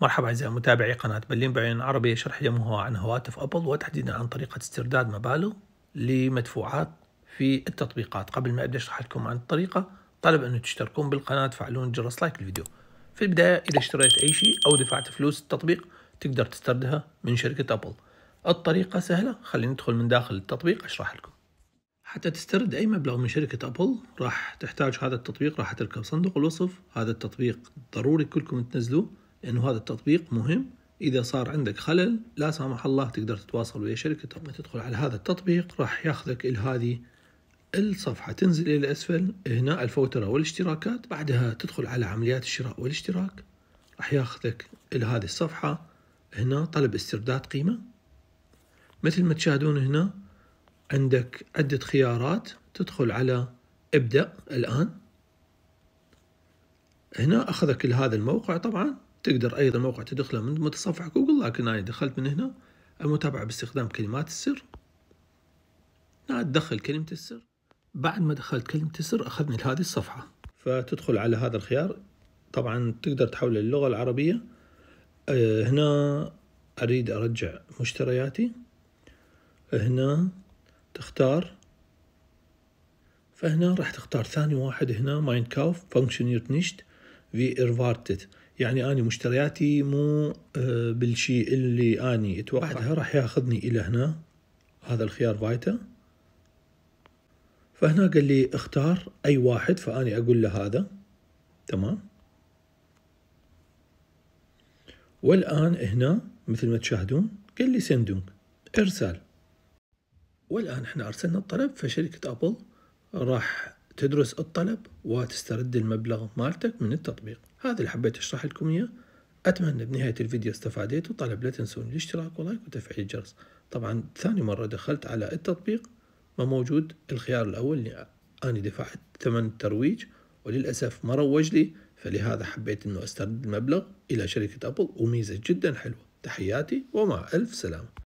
مرحبا أعزائي متابعي قناة بلين بعين عربي شرح هو عن هواتف أبل وتحديدا عن طريقة استرداد مبالغ لمدفوعات في التطبيقات قبل ما أبدأ أشرح لكم عن الطريقة طلب أن تشتركون بالقناة تفعلون جرس لايك الفيديو في البداية إذا اشتريت أي شيء أو دفعت فلوس التطبيق تقدر تستردها من شركة أبل الطريقة سهلة خلينا ندخل من داخل التطبيق أشرح لكم حتى تسترد أي مبلغ من شركة أبل راح تحتاج هذا التطبيق راح تركب صندوق الوصف هذا التطبيق ضروري كلكم تنزلوه انه هذا التطبيق مهم اذا صار عندك خلل لا سمح الله تقدر تتواصل ويا شركه لما تدخل على هذا التطبيق راح ياخذك الى هذه الصفحة تنزل إلى الأسفل هنا الفوترة والاشتراكات بعدها تدخل على عمليات الشراء والاشتراك راح ياخذك إلى هذه الصفحة هنا طلب استرداد قيمة مثل ما تشاهدون هنا عندك عدة خيارات تدخل على ابدأ الآن هنا أخذك لهذا الموقع طبعا تقدر أيضا موقع تدخله من متصفح جوجل لكن أنا دخلت من هنا المتابعة باستخدام كلمات السر أنا أدخل كلمة السر بعد ما دخلت كلمة السر أخذني لهذه الصفحة فتدخل على هذا الخيار طبعا تقدر تحوله للغة العربية آه، هنا أريد أرجع مشترياتي هنا تختار فهنا راح تختار ثاني واحد هنا ماين كاوف فانكشنيرت نيشت في إرفارتت يعني أنا مشترياتي مو آه، بالشيء اللي أنا أتوقعها راح ياخذني إلى هنا هذا الخيار فايتا فهنا قال لي اختار أي واحد فأني أقول له هذا تمام والآن هنا مثل ما تشاهدون قال لي سندونج إرسال والآن احنا أرسلنا الطلب فشركة أبل راح تدرس الطلب وتسترد المبلغ مالتك من التطبيق هذا اللي حبيت اشرح لكم اياه اتمنى بنهايه الفيديو استفاديتوا وطلب لا تنسون الاشتراك ولايك وتفعيل الجرس طبعا ثاني مره دخلت على التطبيق ما موجود الخيار الاول اللي انا دفعت ثمن الترويج وللاسف ما روج لي فلهذا حبيت انه استرد المبلغ الى شركه ابل وميزه جدا حلوه تحياتي ومع الف سلامه